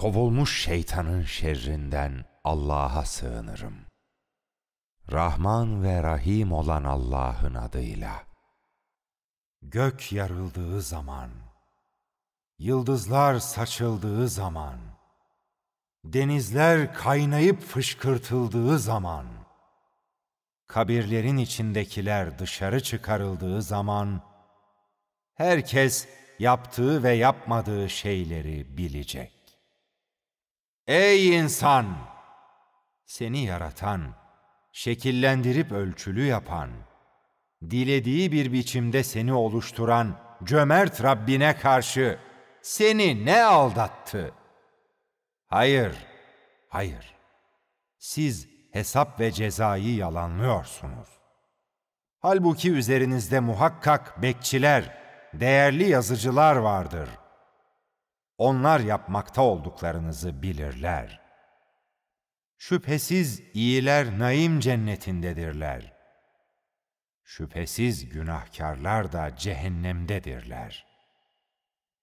Kovulmuş şeytanın şerrinden Allah'a sığınırım. Rahman ve Rahim olan Allah'ın adıyla. Gök yarıldığı zaman, yıldızlar saçıldığı zaman, denizler kaynayıp fışkırtıldığı zaman, kabirlerin içindekiler dışarı çıkarıldığı zaman, herkes yaptığı ve yapmadığı şeyleri bilecek. Ey insan! Seni yaratan, şekillendirip ölçülü yapan, dilediği bir biçimde seni oluşturan cömert Rabbine karşı seni ne aldattı? Hayır, hayır. Siz hesap ve cezayı yalanlıyorsunuz. Halbuki üzerinizde muhakkak bekçiler, değerli yazıcılar vardır.'' Onlar yapmakta olduklarınızı bilirler. Şüphesiz iyiler naim cennetindedirler. Şüphesiz günahkarlar da cehennemdedirler.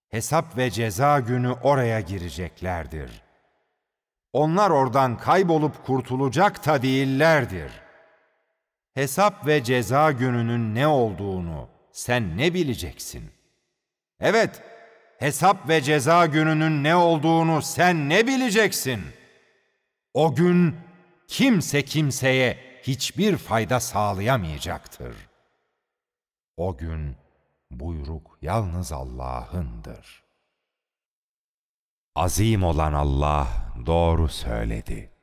Hesap ve ceza günü oraya gireceklerdir. Onlar oradan kaybolup kurtulacak da değillerdir. Hesap ve ceza gününün ne olduğunu sen ne bileceksin? Evet, hesap ve ceza gününün ne olduğunu sen ne bileceksin? O gün kimse kimseye hiçbir fayda sağlayamayacaktır. O gün buyruk yalnız Allah'ındır. Azim olan Allah doğru söyledi.''